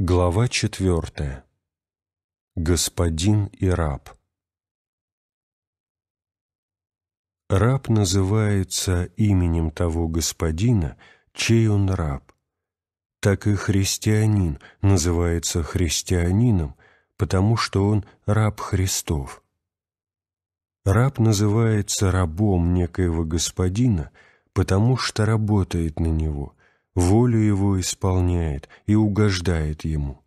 Глава четвертая. Господин и раб. Раб называется именем того господина, чей он раб. Так и христианин называется христианином, потому что он раб Христов. Раб называется рабом некоего господина, потому что работает на него – волю его исполняет и угождает ему.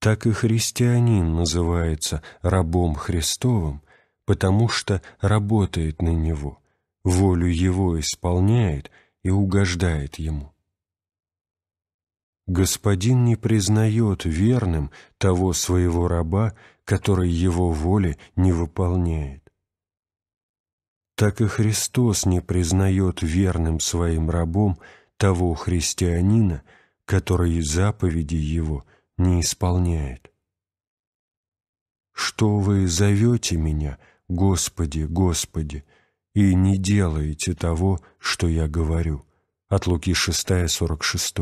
Так и христианин называется рабом Христовым, потому что работает на него, волю его исполняет и угождает ему. Господин не признает верным того своего раба, который его воли не выполняет. Так и Христос не признает верным своим рабом того христианина, который заповеди его не исполняет. Что вы зовете меня, Господи, Господи, и не делаете того, что я говорю? От Луки 6, 46.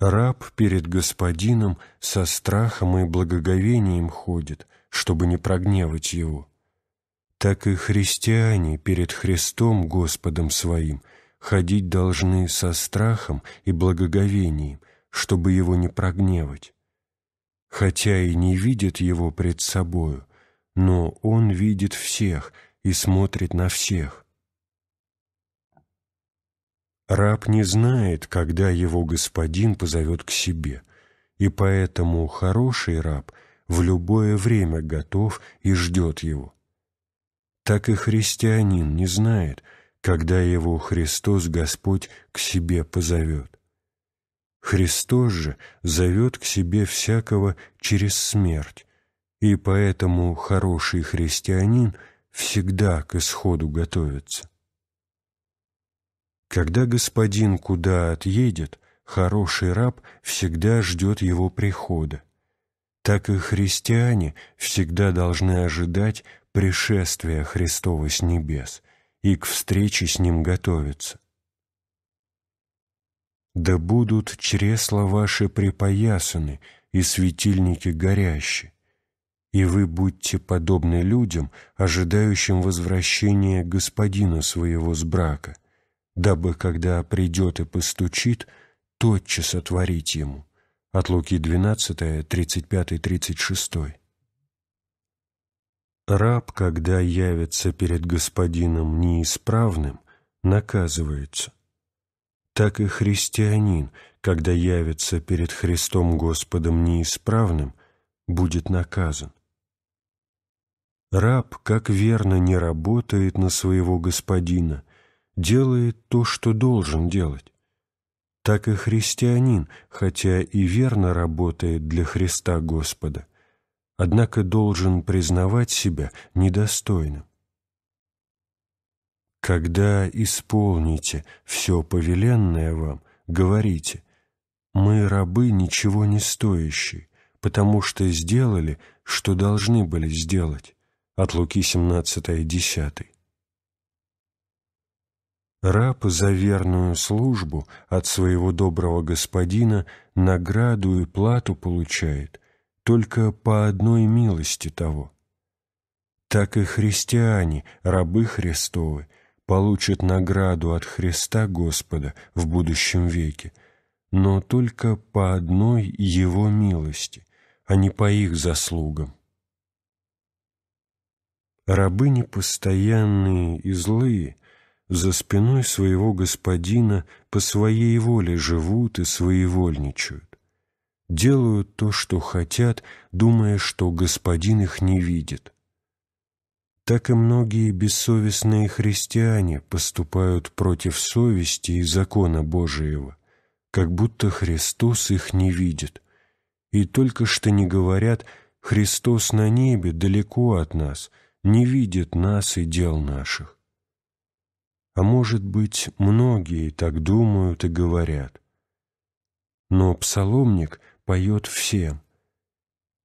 Раб перед господином со страхом и благоговением ходит, чтобы не прогневать его так и христиане перед Христом Господом своим ходить должны со страхом и благоговением, чтобы его не прогневать. Хотя и не видят его пред собою, но он видит всех и смотрит на всех. Раб не знает, когда его господин позовет к себе, и поэтому хороший раб в любое время готов и ждет его так и христианин не знает, когда его Христос Господь к себе позовет. Христос же зовет к себе всякого через смерть, и поэтому хороший христианин всегда к исходу готовится. Когда господин куда отъедет, хороший раб всегда ждет его прихода. Так и христиане всегда должны ожидать, пришествия Христова с небес и к встрече с Ним готовиться. Да будут чресла ваши припоясаны и светильники горящие, и вы будьте подобны людям, ожидающим возвращения господина своего с брака, дабы, когда придет и постучит, тотчас отворить ему». От Луки 12, 35-36. Раб, когда явится перед господином неисправным, наказывается. Так и христианин, когда явится перед Христом Господом неисправным, будет наказан. Раб, как верно не работает на своего господина, делает то, что должен делать. Так и христианин, хотя и верно работает для Христа Господа, однако должен признавать себя недостойным. Когда исполните все повеленное вам, говорите, «Мы рабы ничего не стоящие, потому что сделали, что должны были сделать» от Луки 17, 10. Раб за верную службу от своего доброго господина награду и плату получает, только по одной милости того. Так и христиане, рабы Христовы, получат награду от Христа Господа в будущем веке, но только по одной Его милости, а не по их заслугам. Рабы непостоянные и злые за спиной своего господина по своей воле живут и своевольничают делают то, что хотят, думая, что Господин их не видит. Так и многие бессовестные христиане поступают против совести и закона Божиего, как будто Христос их не видит, и только что не говорят «Христос на небе далеко от нас, не видит нас и дел наших». А может быть, многие так думают и говорят. Но псаломник – поет всем.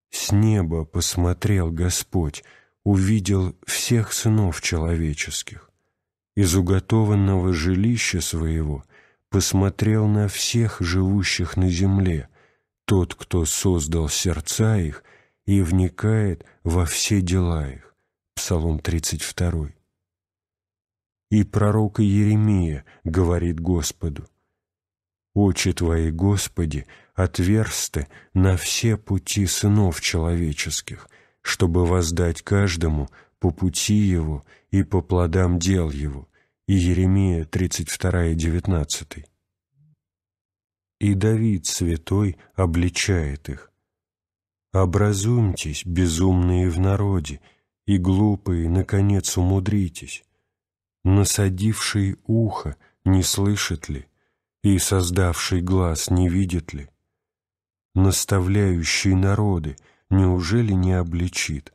С неба посмотрел Господь, увидел всех сынов человеческих. Из уготованного жилища своего посмотрел на всех живущих на земле, тот, кто создал сердца их и вникает во все дела их. Псалом 32. И пророк Иеремия говорит Господу, Очи Твои, Господи, отверсты на все пути сынов человеческих, чтобы воздать каждому по пути его и по плодам дел его». Иеремия 32, 19. И Давид святой обличает их. «Образумьтесь, безумные в народе, и глупые, наконец, умудритесь. Насадивший ухо не слышит ли, и создавший глаз не видит ли? Наставляющий народы неужели не обличит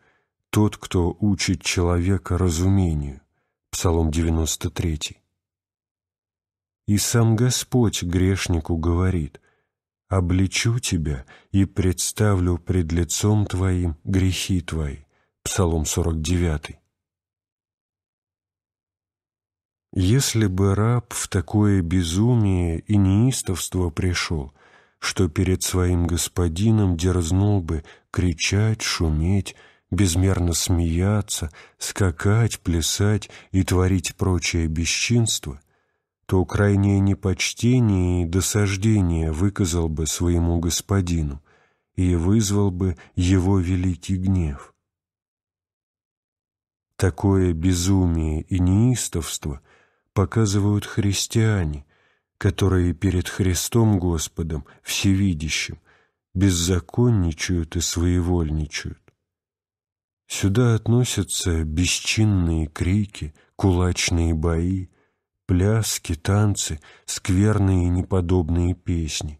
тот, кто учит человека разумению? Псалом 93. И сам Господь грешнику говорит, «Обличу тебя и представлю пред лицом твоим грехи твои». Псалом 49. Если бы раб в такое безумие и неистовство пришел, что перед своим господином дерзнул бы кричать, шуметь, безмерно смеяться, скакать, плясать и творить прочее бесчинство, то крайнее непочтение и досаждение выказал бы своему господину и вызвал бы его великий гнев. Такое безумие и неистовство — показывают христиане, которые перед Христом Господом, всевидящим, беззаконничают и своевольничают. Сюда относятся бесчинные крики, кулачные бои, пляски, танцы, скверные и неподобные песни,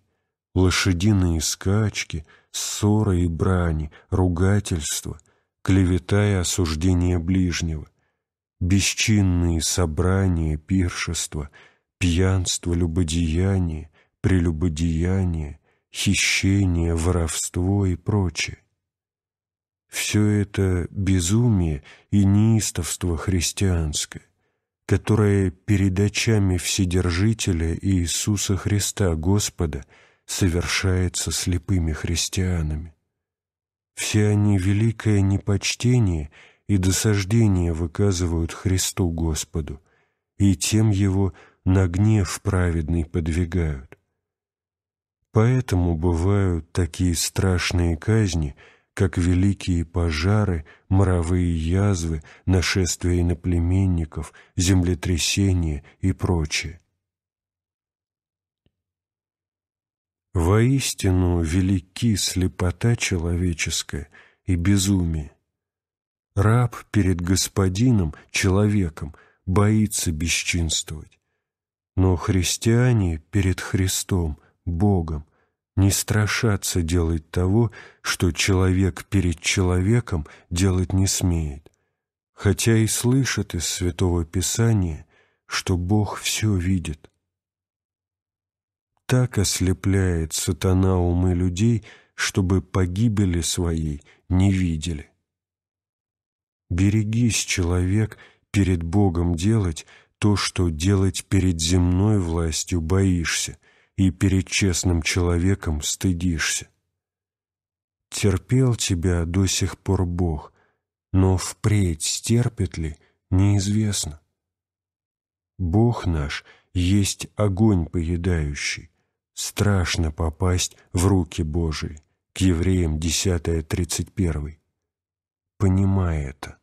лошадиные скачки, ссоры и брани, ругательство, клевета и осуждение ближнего, бесчинные собрания, пиршества, пьянство, любодеяние, прелюбодеяние, хищение, воровство и прочее. Все это безумие и неистовство христианское, которое перед очами Вседержителя Иисуса Христа Господа совершается слепыми христианами. Все они великое непочтение – и досаждение выказывают Христу Господу, и тем Его на гнев праведный подвигают. Поэтому бывают такие страшные казни, как великие пожары, моровые язвы, нашествия иноплеменников, землетрясения и прочее. Воистину велики слепота человеческая и безумие. Раб перед господином, человеком, боится бесчинствовать. Но христиане перед Христом, Богом, не страшатся делать того, что человек перед человеком делать не смеет, хотя и слышат из Святого Писания, что Бог все видит. Так ослепляет сатана умы людей, чтобы погибели своей не видели. Берегись, человек, перед Богом делать то, что делать перед земной властью боишься, и перед честным человеком стыдишься. Терпел тебя до сих пор Бог, но впредь стерпит ли, неизвестно. Бог наш есть огонь поедающий, страшно попасть в руки Божии. К евреям 10.31. Понимай это.